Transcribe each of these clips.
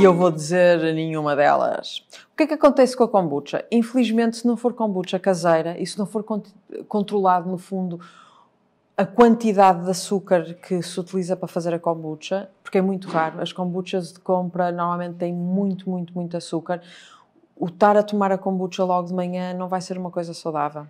e eu vou dizer nenhuma delas. O que é que acontece com a kombucha? Infelizmente, se não for kombucha caseira e se não for controlado, no fundo, a quantidade de açúcar que se utiliza para fazer a kombucha, porque é muito raro, as kombuchas de compra normalmente têm muito, muito, muito açúcar. O estar a tomar a kombucha logo de manhã não vai ser uma coisa saudável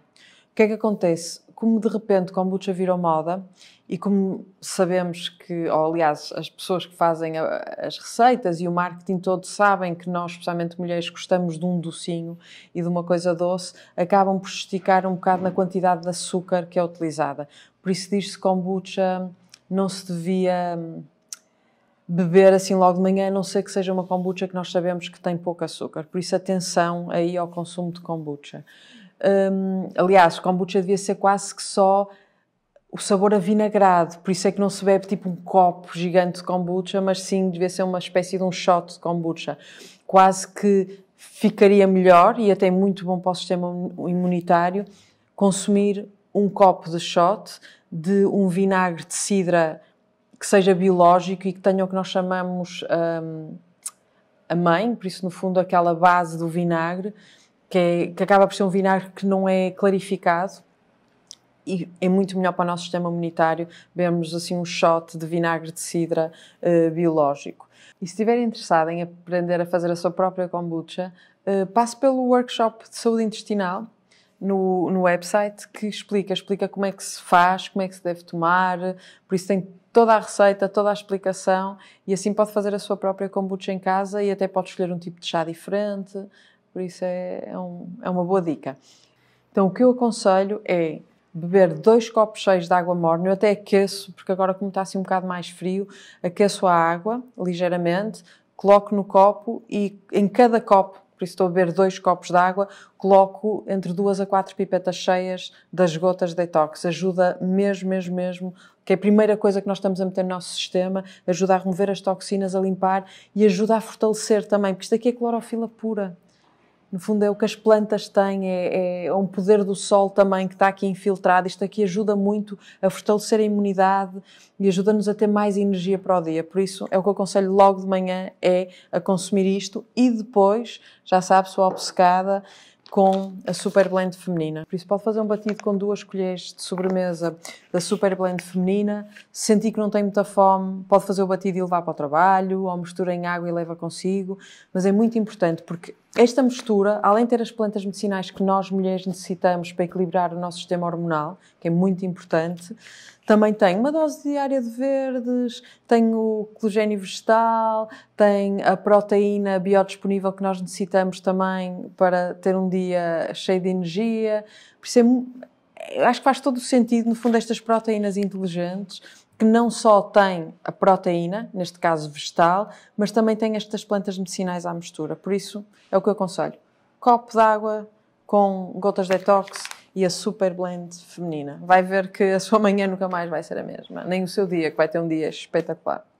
que é que acontece? Como de repente kombucha virou moda e como sabemos que, ou aliás, as pessoas que fazem as receitas e o marketing todo sabem que nós, especialmente mulheres, gostamos de um docinho e de uma coisa doce, acabam por esticar um bocado na quantidade de açúcar que é utilizada. Por isso diz-se kombucha não se devia hum, beber assim logo de manhã, a não ser que seja uma kombucha que nós sabemos que tem pouco açúcar. Por isso, atenção aí ao consumo de kombucha. Hum, aliás, kombucha devia ser quase que só o sabor avinagrado, por isso é que não se bebe tipo um copo gigante de kombucha, mas sim devia ser uma espécie de um shot de kombucha. Quase que ficaria melhor e até muito bom para o sistema imunitário consumir um copo de shot de um vinagre de cidra que seja biológico e que tenha o que nós chamamos a mãe, por isso no fundo aquela base do vinagre que, é, que acaba por ser um vinagre que não é clarificado e é muito melhor para o nosso sistema imunitário bebermos assim um shot de vinagre de cidra uh, eh, biológico. E se estiver interessado em aprender a fazer a sua própria kombucha, uh, passe pelo workshop de saúde intestinal no, no website que explica, explica como é que se faz, como é que se deve tomar, por isso tem toda a receita, toda a explicação e assim pode fazer a sua própria kombucha em casa e até pode escolher um tipo de chá diferente, por isso é, é, um, é uma boa dica. Então, o que eu aconselho é beber dois copos cheios de água morna. Eu até aqueço, porque agora, como está assim um bocado mais frio, aqueço a água ligeiramente, coloco no copo e em cada copo, por isso estou a beber dois copos de água, coloco entre duas a quatro pipetas cheias das gotas de detox. Ajuda mesmo, mesmo, mesmo, que é a primeira coisa que nós estamos a meter no nosso sistema, ajuda a remover as toxinas, a limpar e ajuda a fortalecer também, porque isto aqui é clorofila pura, no fundo, é o que as plantas têm, é, é, um poder do sol também que está aqui infiltrado. Isto aqui ajuda muito a fortalecer a imunidade e ajuda-nos a ter mais energia para o dia. Por isso, é o que eu aconselho logo de manhã, é a consumir isto e depois, já sabe, sou obcecada com a Super Blend feminina. Por isso, pode fazer um batido com duas colheres de sobremesa da Super Blend feminina. Se sentir que não tem muita fome, pode fazer o batido e levar para o trabalho, ou mistura em água e leva consigo. Mas é muito importante porque esta mistura, além de ter as plantas medicinais que nós mulheres necessitamos para equilibrar o nosso sistema hormonal, que é muito importante, também tem uma dose diária de verdes, tem o cologênio vegetal, tem a proteína biodisponível que nós necessitamos também para ter um dia cheio de energia. Por isso é eu acho que faz todo o sentido, no fundo, estas proteínas inteligentes, que não só têm a proteína, neste caso vegetal, mas também têm estas plantas medicinais à mistura. Por isso, é o que eu aconselho. Copo d'água com gotas de detox e a super blend feminina. Vai ver que a sua manhã nunca mais vai ser a mesma, nem o seu dia, que vai ter um dia espetacular.